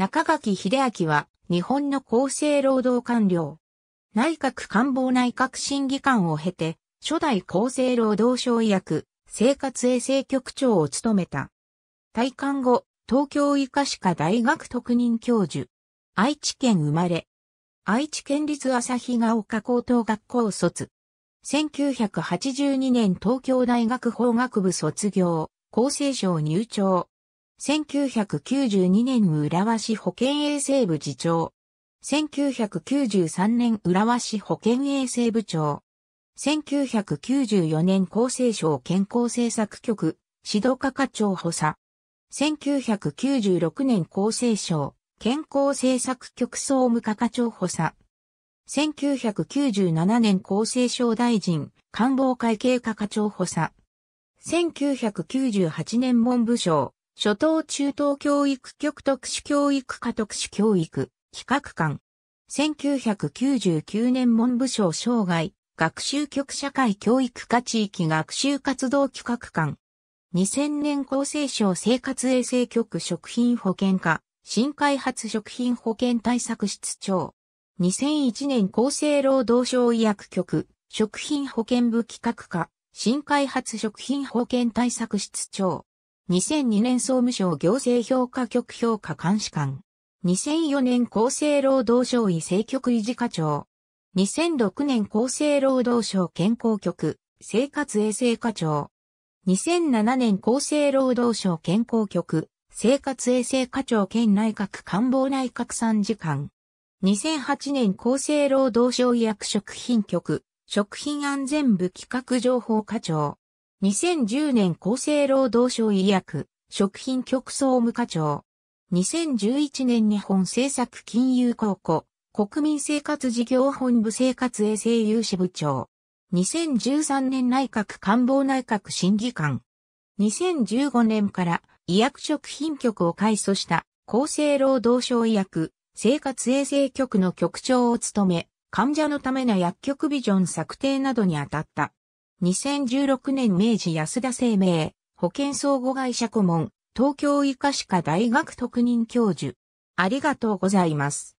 中垣秀明は、日本の厚生労働官僚。内閣官房内閣審議官を経て、初代厚生労働省医薬、生活衛生局長を務めた。退官後、東京医科歯科大学特任教授。愛知県生まれ。愛知県立旭ヶ丘高等学校卒。1982年東京大学法学部卒業、厚生省入庁。1992年浦和市保健衛生部次長。1993年浦和市保健衛生部長。1994年厚生省健康政策局、指導課課長補佐。1996年厚生省、健康政策局総務課課長補佐。1997年厚生省大臣、官房会計課課長補佐。1998年文部省、初等中等教育局特殊教育課特殊教育企画官。1999年文部省生涯学習局社会教育課地域学習活動企画官。2000年厚生省生活衛生局食品保健課新開発食品保健対策室長。2001年厚生労働省医薬局食品保健部企画課新開発食品保健対策室長。2002年総務省行政評価局評価監視官。2004年厚生労働省医政局維持課長。2006年厚生労働省健康局生活衛生課長。2007年厚生労働省健康局生活衛生課長兼内閣官房内閣参事官。2008年厚生労働省医薬食品局食品安全部企画情報課長。2010年厚生労働省医薬、食品局総務課長。2011年日本政策金融公庫、国民生活事業本部生活衛生有志部長。2013年内閣官房内閣審議官。2015年から医薬食品局を改組した厚生労働省医薬生活衛生局の局長を務め、患者のための薬局ビジョン策定などに当たった。2016年明治安田生命、保険相互会社顧問、東京医科歯科大学特任教授。ありがとうございます。